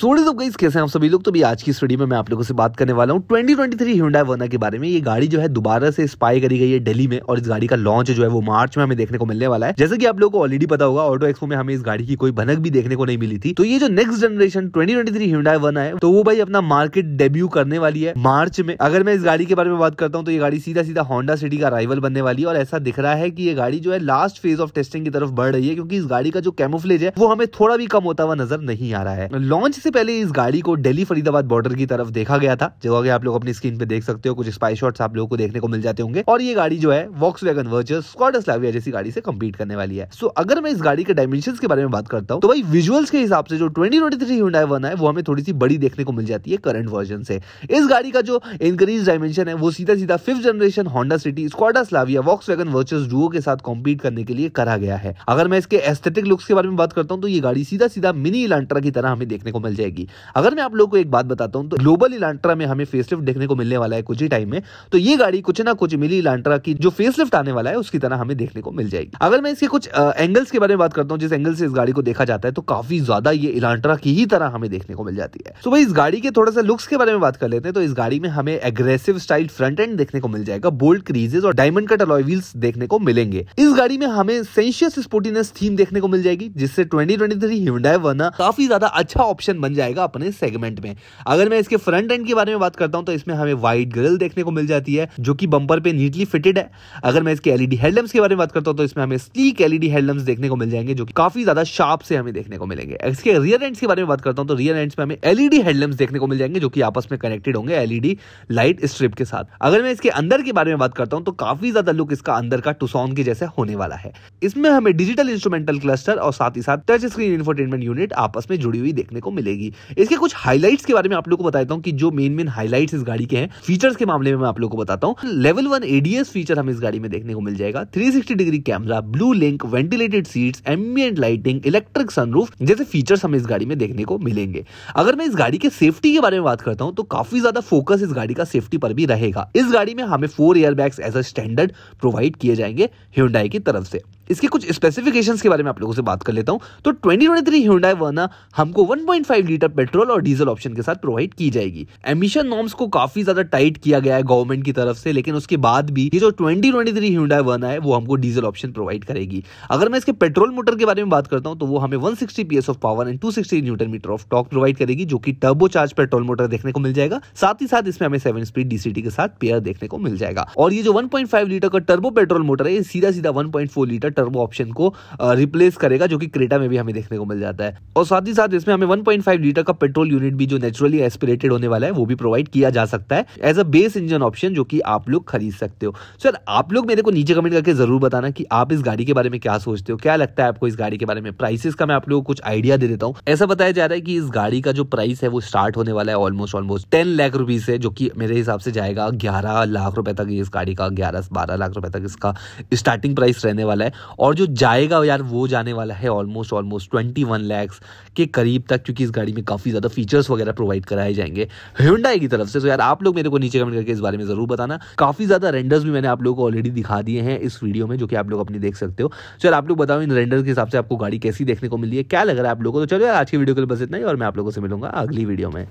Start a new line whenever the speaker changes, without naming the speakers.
सोड़ी तो गई कैसे आप सभी लोग तो भी आज की स्टडी में मैं आप लोगों से बात करने वाला हूँ twenty twenty three Hyundai Verna के बारे में ये गाड़ी जो है दोबारा से स्पाई करी गई है दिल्ली में और इस गाड़ी का लॉन्च जो है वो मार्च में हमें देखने को मिलने वाला है जैसे कि आप लोगों को ऑलरेडी पता होगा ऑटो एक्सपो में हमें इस गाड़ी की कोई भनक भी देखने को नहीं मिली थी तो ये जो next generation twenty twenty Verna है तो वो भाई अपना मार्केट डेब्यू करने वाली है मार्च में अगर मैं इस गाड़ी के बारे में बात करता हूँ तो ये गाड़ी सीधा सीधा होंडा सिटी का राइवल बनने वाली है और ऐसा दिख रहा है कि ये गाड़ी जो है लास्ट फेज ऑफ टेस्टिंग की तरफ बढ़ रही है क्योंकि इस गाड़ी का जो कैमोफ्लेज है वो हमें थोड़ा भी कम होता हुआ नजर नहीं आ रहा है लॉन्च सबसे पहले इस गाड़ी को दिल्ली फरीदाबाद बॉर्डर की तरफ देखा गया था जो आगे आप लोग अपनी स्क्रीन पे देख सकते हो कुछ स्पाई शॉट्स आप लोगों को देखने को मिल जाते होंगे और ये गाड़ी जो है वॉक्स वैगन वर्चर स्कॉटस्लाविया जैसी गाड़ी से कम्पीट करने वाली है सो अगर मैं इस गाड़ी के डायमेंशन के बारे में बात करता हूँ तो भाई विजुअल्स के हिसाब से जो ट्वेंटी ट्वेंटी थ्री वन है वो हमें थोड़ी सी बड़ी देखने को मिल जाती है करंट वर्जन से इस गाड़ी का जो इंक्रीज डायमेंशन है वो सीधा सीधा fifth generation Honda City Skoda Slavia Volkswagen Virtus duo के साथ कॉम्पीट करने के लिए करा गया है अगर मैं इसके एस्थेटिक लुक्स के बारे में बात करता हूँ तो ये गाड़ी सीधा सीधा मिनी इलांट्रा की तरह हमें देखने को मिल जाएगी अगर मैं आप लोगों को एक बात बताता हूँ तो ग्लोबल इलांट्रा में हमें फेसलिफ्ट देखने को मिलने वाला है कुछ ही टाइम में तो ये गाड़ी कुछ ना कुछ मिली इलांट्रा की जो फेसलिफ्ट आने वाला है उसकी तरह हमें देखने को मिल जाएगी अगर मैं इसके कुछ एंगल्स के बारे में बात करता हूँ जिस एंगल से इस गाड़ी को देखा जाता है तो काफी ज्यादा ये इलांट्रा की ही तरह हमें देखने को मिल जाती है तो भाई इस गाड़ी के थोड़ा सा लुक्स के बारे में बात कर लेते हैं तो इस गाड़ी में हमें एग्रेसिव स्टाइल फ्रंट एंड देखने को मिल जाएगा बोल्ड क्रीजेस और डायमंड कट अलॉय व्हील्स देखने को मिलेंगे इस गाड़ी में हमें सेंशियस स्पोर्टिनेस थीम देखने को मिल जाएगी जिससे ट्वेंटी ट्वेंटी थ्री वर्ना काफी ज्यादा अच्छा ऑप्शन बन जाएगा अपने सेगमेंट में अगर मैं इसके फ्रंट एंड के बारे में बात करता हूं तो इसमें हमें व्हाइट ग्रिल देखने को मिल जाती है जो कि बंपर पे नीटली फिटेड है अगर मैं इसके एलईडी हेडलम्स के बारे में बात करता हूं तो इसमें हमें स्लीक एलईडी हेडलम्स देखने को मिल जाएंगे जो कि काफी ज्यादा शार्प से हमें देखने को मिलेंगे इसके रियर एंड्स के बारे में बात करता हूं तो रियर एंड्स में हमें एलईडी हेडलम्स देखने को मिल जाएंगे जो कि आपस में कनेक्टेड होंगे एलईडी लाइट स्ट्रिप के साथ अगर मैं इसके अंदर के बारे में बात करता हूं तो काफी ज्यादा लुक इसका अंदर का टूसॉन के जैसे होने वाला है इसमें हमें डिजिटल इंस्ट्रूमेंटल क्लस्टर और साथ ही साथ टच स्क्रीन इंफोटेनमेंट यूनिट आपस में जुड़ी हुई देखने को मिलेगी जाएगी इसके कुछ हाईलाइट्स के बारे में आप लोग को बताता हूँ कि जो मेन मेन हाईलाइट्स इस गाड़ी के हैं फीचर्स के मामले में मैं आप लोग को बताता हूँ लेवल वन एडीएस फीचर हमें इस गाड़ी में देखने को मिल जाएगा 360 degree camera Bluelink ventilated seat ambient lighting electric sunroof जैसे फीचर्स हमें इस गाड़ी में देखने को मिलेंगे अगर मैं इस गाड़ी के सेफ्टी के बारे में बात करता हूँ तो काफी ज्यादा फोकस इस गाड़ी का सेफ्टी पर भी रहेगा इस गाड़ी में हमें four airbags as a standard provide किए जाएंगे ह्यूडाई की तरफ से इसके कुछ स्पेसिफिकेशन के बारे में आप लोगों से बात कर लेता हूँ तो twenty twenty three Hyundai Verna हमको 1.5 लीटर पेट्रोल और डीजल ऑप्शन के साथ प्रोवाइड की जाएगी एमिशन नॉर्म्स को काफी ज्यादा टाइट किया गया है गवर्नमेंट की तरफ से लेकिन उसके बाद भी ये जो twenty twenty three Hyundai Verna है वो हमको डीजल ऑप्शन प्रोवाइड करेगी अगर मैं इसके पेट्रोल मोटर के बारे में बात करता हूँ तो वो हमें one sixty of power and two newton metre of torque provide करेगी जो कि टर्बो चार्ज पेट्रोल मोटर देखने को मिल जाएगा साथ ही साथ इसमें हमें सेवन स्पीड डीसीटी के साथ पेयर देखने को मिल जाएगा और ये जो फाइव लीटर का टर्बो पेट्रोल मोटर है सीधा सीधा फोर लीटर टर्बो ऑप्शन को रिप्लेस करेगा जो कि क्रेटा में भी हमें देखने को मिल जाता है और साथ ही साथ इसमें हमें 1.5 लीटर का पेट्रोल यूनिट भी जो नेचुरली एस्पिरेटेड होने वाला है वो भी प्रोवाइड किया जा सकता है as a base engine option जो कि आप लोग खरीद सकते हो सर आप लोग मेरे को नीचे कमेंट करके जरूर बताना कि आप इस गाड़ी के बारे में क्या सोचते हो क्या लगता है आपको इस गाड़ी के बारे में प्राइसेस का मैं आप लोगों को कुछ आइडिया दे देता हूँ ऐसा बताया जा रहा है कि इस गाड़ी का जो प्राइस है वो स्टार्ट होने वाला है almost almost ten lakh rupees है जो कि मेरे हिसाब से जाएगा ग्यारह लाख रुपए तक इस गाड़ी का ग्यारह बारह लाख रुपए तक इसका स्टार्टिंग प्राइस रहने वाला है और जो जाएगा यार वो जाने वाला है almost almost twenty one lakhs के करीब तक क्योंकि इस गाड़ी में काफ़ी ज़्यादा फीचर्स वगैरह प्रोवाइड कराए जाएंगे ह्यूंडाई की तरफ से तो यार आप लोग मेरे को नीचे कमेंट करके इस बारे में ज़रूर बताना काफ़ी ज़्यादा रेंडर्स भी मैंने आप लोगों को ऑलरेडी दिखा दिए हैं इस वीडियो में जो कि आप लोग अपनी देख सकते हो यार आप लोग बताओ इन रेंडर के हिसाब से आपको गाड़ी कैसी देखने को मिली है क्या लग रहा है आप लोगों को तो चलो यार आज की वीडियो के लिए बस इतना ही और मैं आप लोगों से मिलूंगा अगली वीडियो में